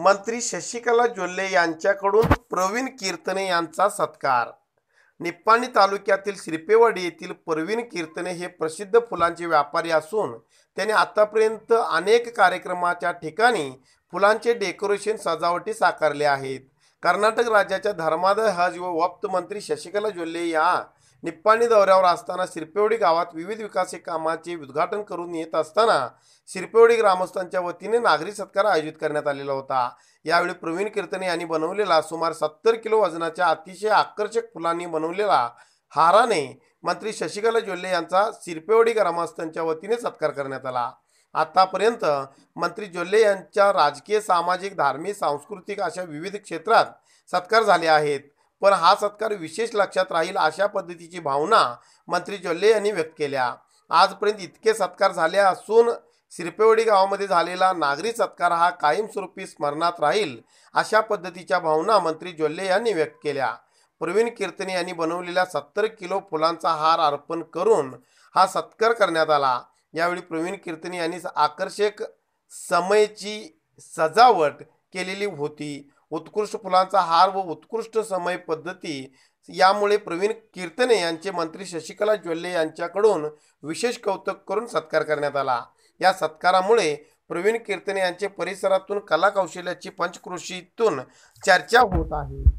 मंत्री शशिकला जोल्हे यांच्याकडून प्रवीण कीर्तने यांचा सत्कार निप्पाणी तालुक्यातील श्रीपेवाडी येथील प्रवीण कीर्तने हे प्रसिद्ध फुलांचे व्यापारी असून त्याने आतापर्यंत अनेक कार्यक्रमाच्या ठिकाणी फुलांचे डेकोरेशन सजावटी साकारले आहेत कर्नाटक राज्याच्या धर्मादा हज व वप्त मंत्री शशिकला जोल्हे या निप्पाणी दौऱ्यावर असताना शिरपेवडी गावात विविध विकास कामाचे उद्घाटन करून येत असताना शिरपेवडी ग्रामस्थांच्या वतीने नागरी सत्कार आयोजित करण्यात आलेला होता यावेळी प्रवीण कीर्तने यांनी बनवलेला सुमार सत्तर किलो वजनाच्या अतिशय आकर्षक फुलांनी बनवलेला हाराने मंत्री शशिकला जोल्हे यांचा शिरपेवडी ग्रामस्थांच्या वतीने सत्कार करण्यात आला आतापर्यंत मंत्री जोल्हे यांच्या राजकीय सामाजिक धार्मिक सांस्कृतिक अशा विविध क्षेत्रात सत्कार झाले आहेत पण हा सत्कार विशेष लक्षात राहील अशा पद्धतीची भावना मंत्री जोल्ले यांनी व्यक्त केल्या आजपर्यंत इतके सत्कार झाले असून सिरपेवडी गावामध्ये झालेला नागरी सत्कार हा कायमस्वरूपी स्मरणात राहील अशा पद्धतीच्या भावना मंत्री जोल्ले यांनी व्यक्त केल्या प्रवीण कीर्तनी यांनी बनवलेल्या सत्तर किलो फुलांचा हार अर्पण करून हा सत्कार करण्यात आला यावेळी प्रवीण कीर्तनी यांनी आकर्षक समयची सजावट केलेली होती उत्कृष्ट फुलांचा हार व उत्कृष्ट समय पद्धती यामुळे प्रवीण कीर्तने यांचे मंत्री शशिकला ज्वल्ले यांच्याकडून विशेष कौतुक करून सत्कार करण्यात आला या सत्कारामुळे प्रवीण कीर्तने यांचे परिसरातून कला कौशल्याची पंचकृषीतून चर्चा होत आहे